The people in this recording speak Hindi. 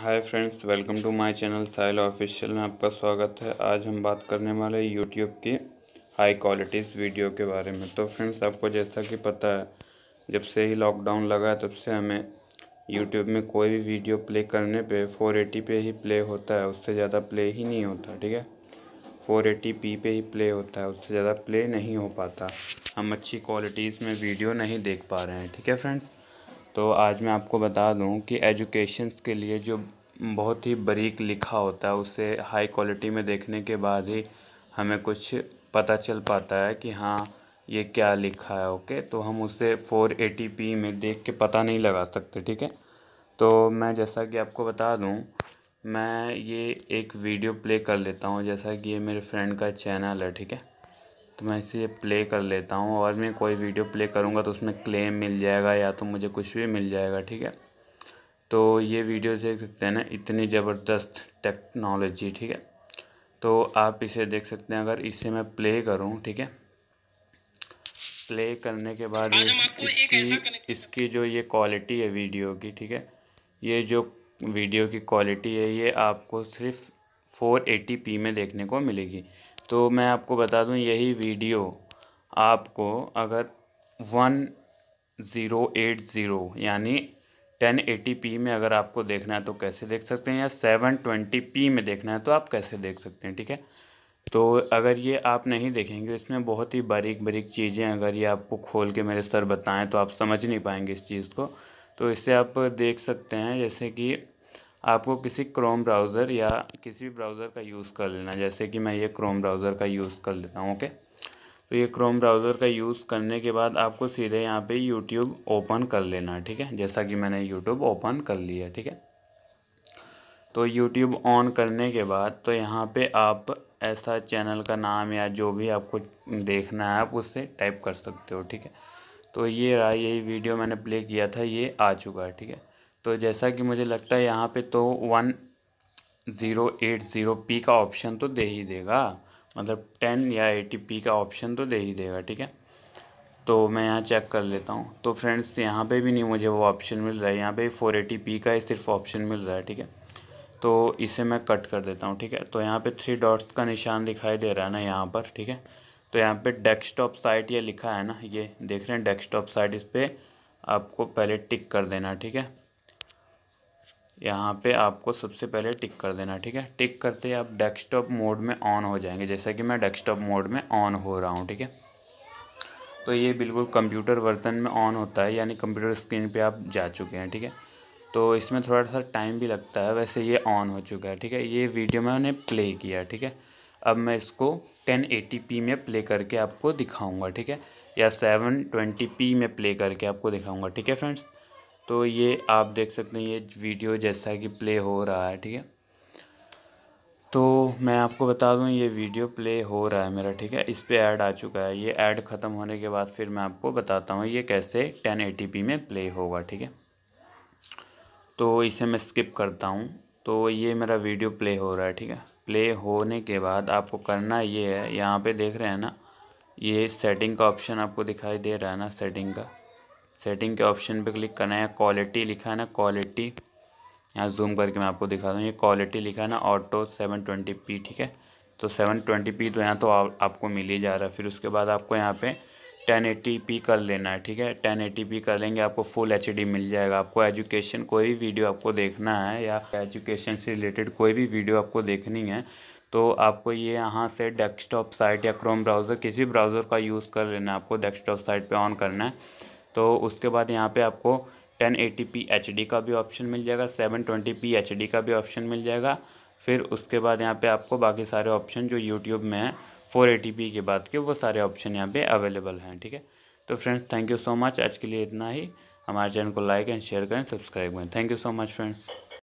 hi friends welcome to my channel साइल ऑफिशियल में आपका स्वागत है आज हम बात करने वाले यूट्यूब की हाई क्वालिटीज़ वीडियो के बारे में तो फ्रेंड्स आपको जैसा कि पता है जब से ही लॉकडाउन लगा तब से हमें यूट्यूब में कोई भी वीडियो प्ले करने पे एटी पे ही प्ले होता है उससे ज़्यादा प्ले ही नहीं होता ठीक है पी पे ही प्ले होता है उससे ज़्यादा प्ले नहीं हो पाता हम अच्छी क्वालिटीज़ में वीडियो नहीं देख पा रहे हैं ठीक है फ्रेंड्स तो आज मैं आपको बता दूं कि एजुकेशन के लिए जो बहुत ही बरीक लिखा होता है उसे हाई क्वालिटी में देखने के बाद ही हमें कुछ पता चल पाता है कि हाँ ये क्या लिखा है ओके तो हम उसे फ़ोर एटी पी में देख के पता नहीं लगा सकते ठीक है तो मैं जैसा कि आपको बता दूं मैं ये एक वीडियो प्ले कर लेता हूँ जैसा कि ये मेरे फ्रेंड का चैनल है ठीक है तो मैं इसे प्ले कर लेता हूँ और मैं कोई वीडियो प्ले करूँगा तो उसमें क्लेम मिल जाएगा या तो मुझे कुछ भी मिल जाएगा ठीक है तो ये वीडियो देख सकते हैं ना इतनी ज़बरदस्त टेक्नोलॉजी ठीक है तो आप इसे देख सकते हैं अगर इसे मैं प्ले करूँ ठीक है प्ले करने के बाद इसकी इसकी जो ये क्वालिटी है वीडियो की ठीक है ये जो वीडियो की क्वालिटी है ये आपको सिर्फ 480p में देखने को मिलेगी तो मैं आपको बता दूं यही वीडियो आपको अगर वन ज़ीरो एट ज़ीरो यानी टेन एटी पी में अगर आपको देखना है तो कैसे देख सकते हैं या सेवन ट्वेंटी पी में देखना है तो आप कैसे देख सकते हैं ठीक है तो अगर ये आप नहीं देखेंगे तो इसमें बहुत ही बारीक बारीक चीज़ें अगर ये आपको खोल के मेरे सर बताएं तो आप समझ नहीं पाएंगे इस चीज़ को तो इससे आप देख सकते हैं जैसे कि आपको किसी क्रोम ब्राउज़र या किसी भी ब्राउज़र का यूज़ कर लेना जैसे कि मैं ये क्रोम ब्राउज़र का यूज़ कर लेता हूँ ओके तो ये क्रोम ब्राउज़र का यूज़ करने के बाद आपको सीधे यहाँ पे यूट्यूब ओपन कर लेना है ठीक है जैसा कि मैंने यूट्यूब ओपन कर लिया ठीक है तो यूट्यूब ऑन करने के बाद तो यहाँ पे आप ऐसा चैनल का नाम या जो भी आपको देखना है आप उससे टाइप कर सकते हो ठीक है तो ये रहा यही वीडियो मैंने प्ले किया था ये आ चुका है ठीक है तो जैसा कि मुझे लगता है यहाँ पे तो one zero eight zero p का ऑप्शन तो दे ही देगा मतलब टेन या एटी पी का ऑप्शन तो दे ही देगा ठीक है तो मैं यहाँ चेक कर लेता हूँ तो फ्रेंड्स यहाँ पे भी नहीं मुझे वो ऑप्शन मिल रहा है यहाँ पे फोर एटी पी का ही सिर्फ ऑप्शन मिल रहा है ठीक है तो इसे मैं कट कर देता हूँ ठीक है तो यहाँ पे थ्री डॉट्स का निशान दिखाई दे रहा है ना यहाँ पर ठीक है तो यहाँ पे डेस्कटॉप साइट ये लिखा है ना ये देख रहे हैं डेस्कटॉप साइट इस पर आपको पहले टिक कर देना ठीक है यहाँ पे आपको सबसे पहले टिक कर देना ठीक है टिक करते ही आप डेस्कटॉप मोड में ऑन हो जाएंगे जैसा कि मैं डेस्कटॉप मोड में ऑन हो रहा हूँ ठीक है तो ये बिल्कुल कंप्यूटर वर्जन में ऑन होता है यानी कंप्यूटर स्क्रीन पे आप जा चुके हैं ठीक है तो इसमें थोड़ा सा टाइम भी लगता है वैसे ये ऑन हो चुका है ठीक है ये वीडियो मैंने प्ले किया ठीक है अब मैं इसको टेन में प्ले करके आपको दिखाऊँगा ठीक है या सेवन में प्ले करके आपको दिखाऊँगा ठीक है फ्रेंड्स तो ये आप देख सकते हैं ये वीडियो जैसा कि प्ले हो रहा है ठीक है तो मैं आपको बता दूं ये वीडियो प्ले हो रहा है मेरा ठीक है इस पर ऐड आ चुका है ये ऐड ख़त्म होने के बाद फिर मैं आपको बताता हूँ ये कैसे 1080p में प्ले होगा ठीक है तो इसे मैं स्किप करता हूँ तो ये मेरा वीडियो प्ले हो रहा है ठीक है प्ले होने के बाद आपको करना ये है यहाँ पे देख रहे हैं ना ये सेटिंग का ऑप्शन आपको दिखाई दे रहा है ना सेटिंग का सेटिंग के ऑप्शन पे क्लिक करना है क्वालिटी लिखा है ना क्वालिटी यहाँ जूम करके मैं आपको दिखा दूँ ये क्वालिटी लिखा है ना ऑटो सेवन ट्वेंटी पी ठीक है तो सेवन ट्वेंटी पी तो यहाँ तो आ, आपको मिल ही जा रहा है फिर उसके बाद आपको यहाँ पे टेन एटी पी कर लेना है ठीक है टेन एटी पी कर लेंगे आपको फुल एच डी मिल जाएगा आपको एजुकेशन कोई भी वीडियो आपको देखना है या एजुकेशन से रिलेटेड कोई भी वीडियो आपको देखनी है तो आपको ये यहाँ से डेस्कटॉप साइट या क्रोम ब्राउज़र किसी ब्राउज़र का यूज़ कर लेना है आपको डेस्कटॉप साइट पे ऑन करना है तो उसके बाद यहाँ पे आपको 1080p HD का भी ऑप्शन मिल जाएगा 720p HD का भी ऑप्शन मिल जाएगा फिर उसके बाद यहाँ पे आपको बाकी सारे ऑप्शन जो यूट्यूब में हैं 480p के बाद के वो सारे ऑप्शन यहाँ पे अवेलेबल हैं ठीक है तो friends thank you so much आज के लिए इतना ही हमारे चैनल को लाइक एंड शेयर करें सब्सक्राइब करें thank you so much friends